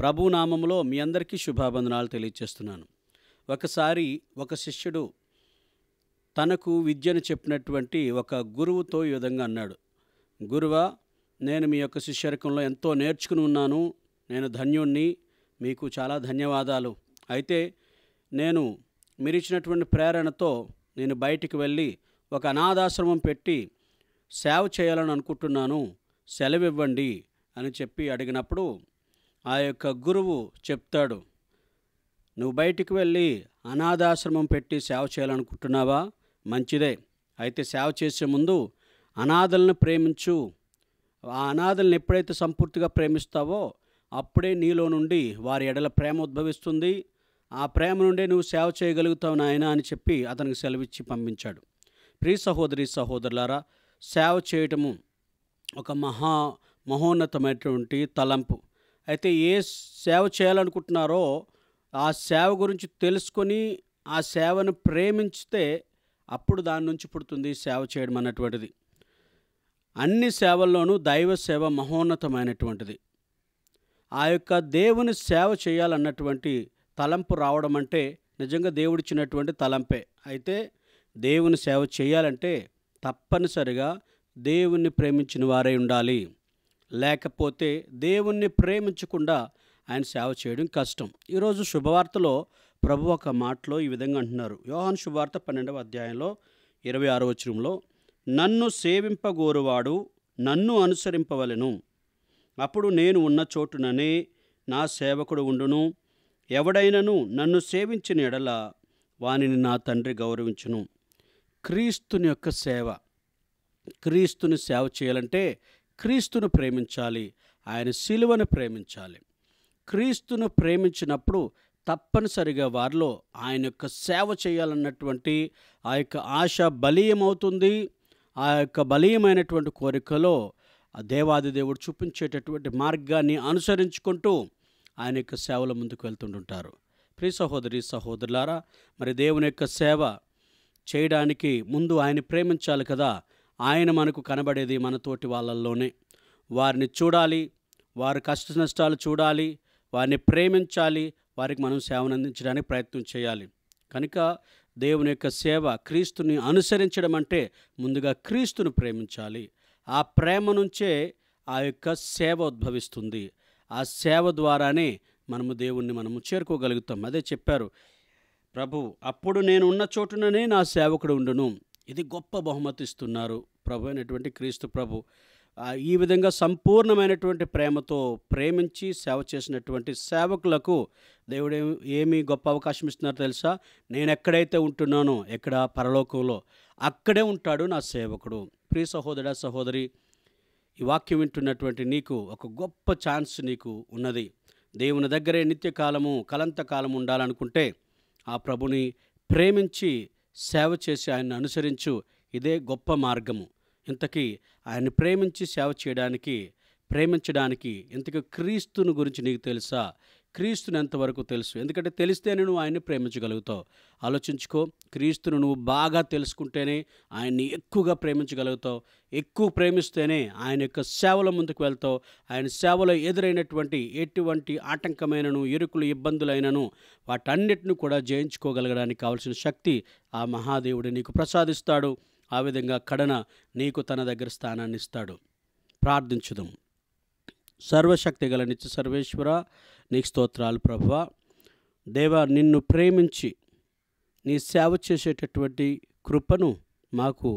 ప్రభునామంలో మీ అందరికీ శుభాబంధనాలు తెలియచేస్తున్నాను ఒకసారి ఒక శిష్యుడు తనకు విద్యను చెప్పినటువంటి ఒక గురువుతో ఈ విధంగా అన్నాడు గురువా నేను మీ యొక్క శిష్యరకంలో ఎంతో నేర్చుకుని ఉన్నాను నేను ధన్యుణ్ణి మీకు చాలా ధన్యవాదాలు అయితే నేను మీరు ఇచ్చినటువంటి ప్రేరణతో నేను బయటికి వెళ్ళి ఒక అనాథాశ్రమం పెట్టి సేవ చేయాలని అనుకుంటున్నాను సెలవివ్వండి అని చెప్పి అడిగినప్పుడు ఆ యొక్క గురువు చెప్తాడు నువ్వు బయటికి వెళ్ళి అనాథాశ్రమం పెట్టి సేవ చేయాలనుకుంటున్నావా మంచిదే అయితే సేవ చేసే ముందు అనాథలను ప్రేమించు ఆ అనాథలను ఎప్పుడైతే సంపూర్తిగా ప్రేమిస్తావో అప్పుడే నీలో నుండి వారి ఎడల ప్రేమ ఉద్భవిస్తుంది ఆ ప్రేమ నుండే నువ్వు సేవ చేయగలుగుతావు నాయన అని చెప్పి అతనికి సెలవిచ్చి పంపించాడు ప్రీ సహోదరి సహోదరులారా సేవ చేయటము ఒక మహా మహోన్నతమైనటువంటి తలంపు అయితే ఏ సేవ చేయాలనుకుంటున్నారో ఆ సేవ గురించి తెలుసుకొని ఆ సేవను ప్రేమించితే అప్పుడు దాని నుంచి పుడుతుంది సేవ చేయడం అన్నటువంటిది అన్ని సేవల్లోనూ దైవ సేవ మహోన్నతమైనటువంటిది ఆ యొక్క దేవుని సేవ చేయాలన్నటువంటి తలంపు రావడం అంటే నిజంగా దేవుడిచ్చినటువంటి తలంపే అయితే దేవుని సేవ చేయాలంటే తప్పనిసరిగా దేవుణ్ణి ప్రేమించిన వారే ఉండాలి లేకపోతే దేవుణ్ణి ప్రేమించకుండా ఆయన సేవ చేయడం కష్టం ఈరోజు శుభవార్తలో ప్రభు ఒక మాటలో ఈ విధంగా అంటున్నారు యోహాన్ శుభవార్త పన్నెండవ అధ్యాయంలో ఇరవై ఆరో వచనంలో నన్ను సేవింపగోరువాడు నన్ను అనుసరింపవలను అప్పుడు నేను ఉన్న చోటుననే నా సేవకుడు ఉండును ఎవడైనను నన్ను సేవించిన ఎడల వానిని నా తండ్రి గౌరవించును క్రీస్తుని యొక్క సేవ క్రీస్తుని సేవ చేయాలంటే క్రీస్తును ప్రేమించాలి ఆయన శిలువను ప్రేమించాలి క్రీస్తును ప్రేమించినప్పుడు తప్పనిసరిగా వారిలో ఆయన యొక్క సేవ చేయాలన్నటువంటి ఆ యొక్క ఆశ బలీయమవుతుంది ఆ యొక్క బలీయమైనటువంటి కోరికలో దేవాది దేవుడు చూపించేటటువంటి మార్గాన్ని అనుసరించుకుంటూ ఆయన యొక్క సేవల ముందుకు వెళ్తుంటుంటారు ప్రియ సహోదరి సహోదరులారా మరి దేవుని యొక్క సేవ చేయడానికి ముందు ఆయన ప్రేమించాలి కదా ఆయన మనకు కనబడేది మన తోటి వాళ్ళల్లోనే వారిని చూడాలి వారి కష్ట నష్టాలు చూడాలి వారిని ప్రేమించాలి వారికి మనం సేవను అందించడానికి ప్రయత్నం చేయాలి కనుక దేవుని యొక్క సేవ క్రీస్తుని అనుసరించడం అంటే ముందుగా క్రీస్తును ప్రేమించాలి ఆ ప్రేమ నుంచే ఆ యొక్క సేవ ఉద్భవిస్తుంది ఆ సేవ ద్వారానే మనము దేవుణ్ణి మనము చేరుకోగలుగుతాం అదే చెప్పారు ప్రభు అప్పుడు నేను ఉన్న చోటుననే నా సేవకుడు ఉండును ఇది గొప్ప బహుమతి ఇస్తున్నారు ప్రభు అయినటువంటి క్రీస్తు ప్రభు ఈ విధంగా సంపూర్ణమైనటువంటి ప్రేమతో ప్రేమించి సేవ చేసినటువంటి సేవకులకు దేవుడు ఏమి గొప్ప అవకాశం ఇస్తున్నారో తెలుసా నేను ఎక్కడైతే ఉంటున్నానో ఎక్కడ పరలోకంలో అక్కడే ఉంటాడు నా సేవకుడు ప్రియ సహోదర సహోదరి ఈ వాక్యం వింటున్నటువంటి నీకు ఒక గొప్ప ఛాన్స్ నీకు ఉన్నది దేవుని దగ్గరే నిత్యకాలము కలంతకాలం ఉండాలనుకుంటే ఆ ప్రభుని ప్రేమించి సేవ చేసి ఆయన్ని అనుసరించు ఇదే గొప్ప మార్గము ఇంతకీ ఆయన్ని ప్రేమించి సేవ చేయడానికి ప్రేమించడానికి ఇంతకు క్రీస్తుని గురించి నీకు తెలుసా క్రీస్తుని ఎంతవరకు తెలుసు ఎందుకంటే తెలిస్తేనే నువ్వు ఆయన్ని ప్రేమించగలుగుతావు ఆలోచించుకో క్రీస్తును నువ్వు బాగా తెలుసుకుంటేనే ఆయన్ని ఎక్కువగా ప్రేమించగలుగుతావు ఎక్కువ ప్రేమిస్తేనే ఆయన యొక్క సేవల ముందుకు వెళ్తావు ఆయన సేవలో ఎదురైనటువంటి ఎటువంటి ఆటంకమైనను ఇరుకులు ఇబ్బందులైనను వాటన్నిటిని కూడా జయించుకోగలగడానికి కావలసిన శక్తి ఆ మహాదేవుడు నీకు ప్రసాదిస్తాడు ఆ విధంగా కడన నీకు తన దగ్గర స్థానాన్ని ఇస్తాడు ప్రార్థించుదాం సర్వశక్తి గల నిత్య సర్వేశ్వర నీకు స్తోత్రాలు ప్రభువ దేవ నిన్ను ప్రేమించి నీ సేవ చేసేటటువంటి కృపను మాకు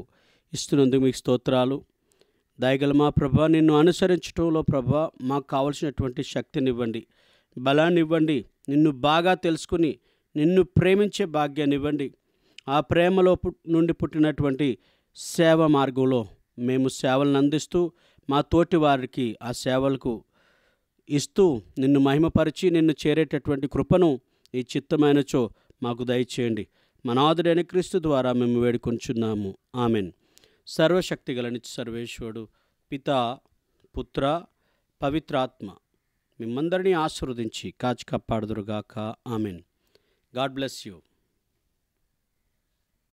ఇస్తున్నందుకు మీకు స్తోత్రాలు దయగల మా ప్రభ నిన్ను అనుసరించడంలో ప్రభ మాకు కావలసినటువంటి శక్తినివ్వండి బలాన్నివ్వండి నిన్ను బాగా తెలుసుకుని నిన్ను ప్రేమించే భాగ్యాన్నివ్వండి ఆ ప్రేమలో నుండి పుట్టినటువంటి సేవ మార్గంలో మేము సేవలను అందిస్తూ మా తోటి వారికి ఆ సేవలకు ఇస్తూ నిన్ను మహిమపరిచి నిన్ను చేరేటటువంటి కృపను ఈ చిత్తమైనచో మాకు దయచేయండి మనాదుడైన క్రీస్తు ద్వారా మేము వేడుకొంచున్నాము ఆమెన్ సర్వశక్తి గలని సర్వేశ్వరుడు పిత పుత్ర పవిత్రాత్మ మిమ్మందరినీ ఆశీర్వదించి కాచి కాపాడుదురుగాక ఆమెన్ గాడ్ బ్లెస్ యూ